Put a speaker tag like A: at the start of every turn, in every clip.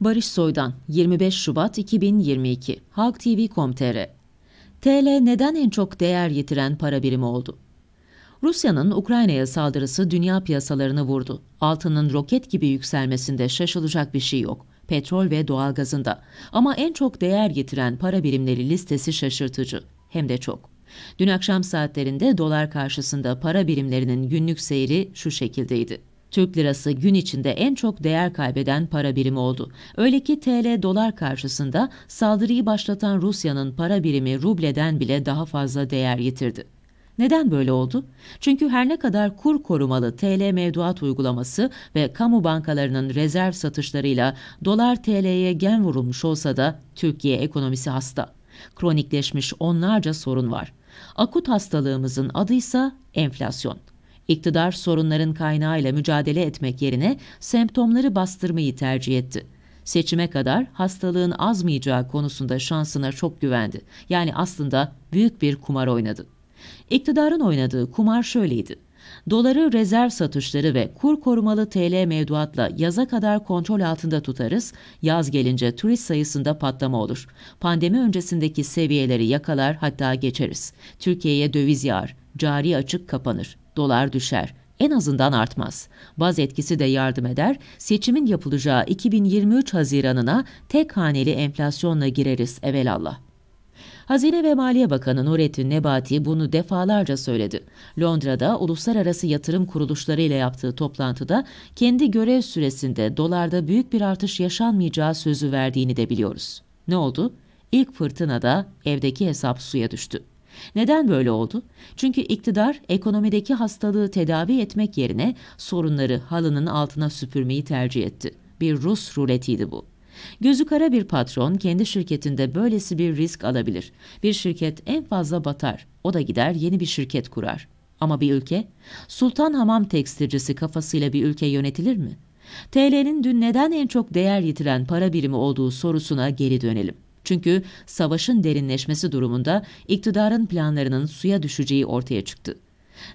A: Barış Soy'dan 25 Şubat 2022 Halk TV.com.tr TL neden en çok değer yitiren para birimi oldu? Rusya'nın Ukrayna'ya saldırısı dünya piyasalarını vurdu. Altının roket gibi yükselmesinde şaşılacak bir şey yok. Petrol ve doğalgazında. Ama en çok değer getiren para birimleri listesi şaşırtıcı. Hem de çok. Dün akşam saatlerinde dolar karşısında para birimlerinin günlük seyri şu şekildeydi. Türk lirası gün içinde en çok değer kaybeden para birimi oldu. Öyle ki TL dolar karşısında saldırıyı başlatan Rusya'nın para birimi rubleden bile daha fazla değer yitirdi. Neden böyle oldu? Çünkü her ne kadar kur korumalı TL mevduat uygulaması ve kamu bankalarının rezerv satışlarıyla dolar TL'ye gen vurulmuş olsa da Türkiye ekonomisi hasta. Kronikleşmiş onlarca sorun var. Akut hastalığımızın adıysa enflasyon. İktidar sorunların kaynağıyla mücadele etmek yerine semptomları bastırmayı tercih etti. Seçime kadar hastalığın azmayacağı konusunda şansına çok güvendi. Yani aslında büyük bir kumar oynadı. İktidarın oynadığı kumar şöyleydi. Doları rezerv satışları ve kur korumalı TL mevduatla yaza kadar kontrol altında tutarız. Yaz gelince turist sayısında patlama olur. Pandemi öncesindeki seviyeleri yakalar hatta geçeriz. Türkiye'ye döviz yağar. Cari açık kapanır dolar düşer. En azından artmaz. Baz etkisi de yardım eder. Seçimin yapılacağı 2023 Haziran'ına tek haneli enflasyonla gireriz evelallah. Hazine ve Maliye Bakanı Nurettin Nebati bunu defalarca söyledi. Londra'da uluslararası yatırım kuruluşları ile yaptığı toplantıda kendi görev süresinde dolarda büyük bir artış yaşanmayacağı sözü verdiğini de biliyoruz. Ne oldu? İlk fırtınada evdeki hesap suya düştü. Neden böyle oldu? Çünkü iktidar ekonomideki hastalığı tedavi etmek yerine sorunları halının altına süpürmeyi tercih etti. Bir Rus ruletiydi bu. Gözü kara bir patron kendi şirketinde böylesi bir risk alabilir. Bir şirket en fazla batar. O da gider yeni bir şirket kurar. Ama bir ülke, Sultan Hamam tekstilcisi kafasıyla bir ülke yönetilir mi? TL'nin dün neden en çok değer yitiren para birimi olduğu sorusuna geri dönelim. Çünkü savaşın derinleşmesi durumunda iktidarın planlarının suya düşeceği ortaya çıktı.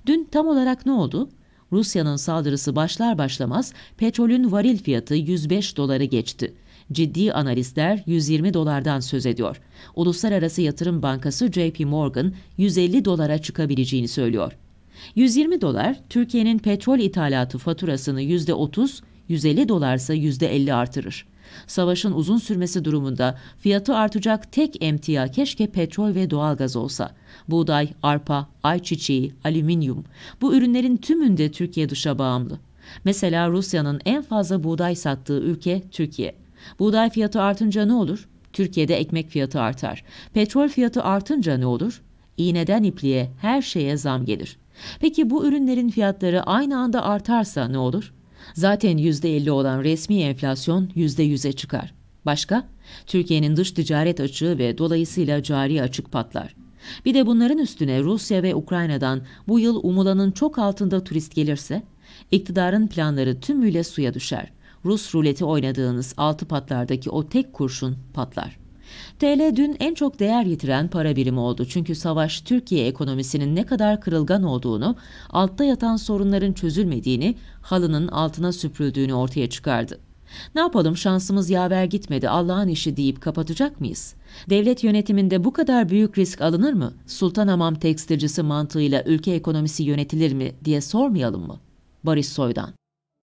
A: Dün tam olarak ne oldu? Rusya'nın saldırısı başlar başlamaz petrolün varil fiyatı 105 doları geçti. Ciddi analistler 120 dolardan söz ediyor. Uluslararası Yatırım Bankası JP Morgan 150 dolara çıkabileceğini söylüyor. 120 dolar Türkiye'nin petrol ithalatı faturasını %30, 150 dolarsa %50 artırır. Savaşın uzun sürmesi durumunda fiyatı artacak tek emtia keşke petrol ve doğalgaz olsa. Buğday, arpa, ayçiçeği, alüminyum bu ürünlerin tümünde Türkiye dışa bağımlı. Mesela Rusya'nın en fazla buğday sattığı ülke Türkiye. Buğday fiyatı artınca ne olur? Türkiye'de ekmek fiyatı artar. Petrol fiyatı artınca ne olur? İğneden ipliğe her şeye zam gelir. Peki bu ürünlerin fiyatları aynı anda artarsa ne olur? Zaten %50 olan resmi enflasyon %100'e çıkar. Başka? Türkiye'nin dış ticaret açığı ve dolayısıyla cari açık patlar. Bir de bunların üstüne Rusya ve Ukrayna'dan bu yıl umulanın çok altında turist gelirse, iktidarın planları tümüyle suya düşer. Rus ruleti oynadığınız altı patlardaki o tek kurşun patlar. TL dün en çok değer yitiren para birimi oldu. Çünkü savaş Türkiye ekonomisinin ne kadar kırılgan olduğunu, altta yatan sorunların çözülmediğini, halının altına süpürüldüğünü ortaya çıkardı. Ne yapalım şansımız yaver gitmedi Allah'ın işi deyip kapatacak mıyız? Devlet yönetiminde bu kadar büyük risk alınır mı? Sultanamam tekstilcisi mantığıyla ülke ekonomisi yönetilir mi diye sormayalım mı? Barış Soydan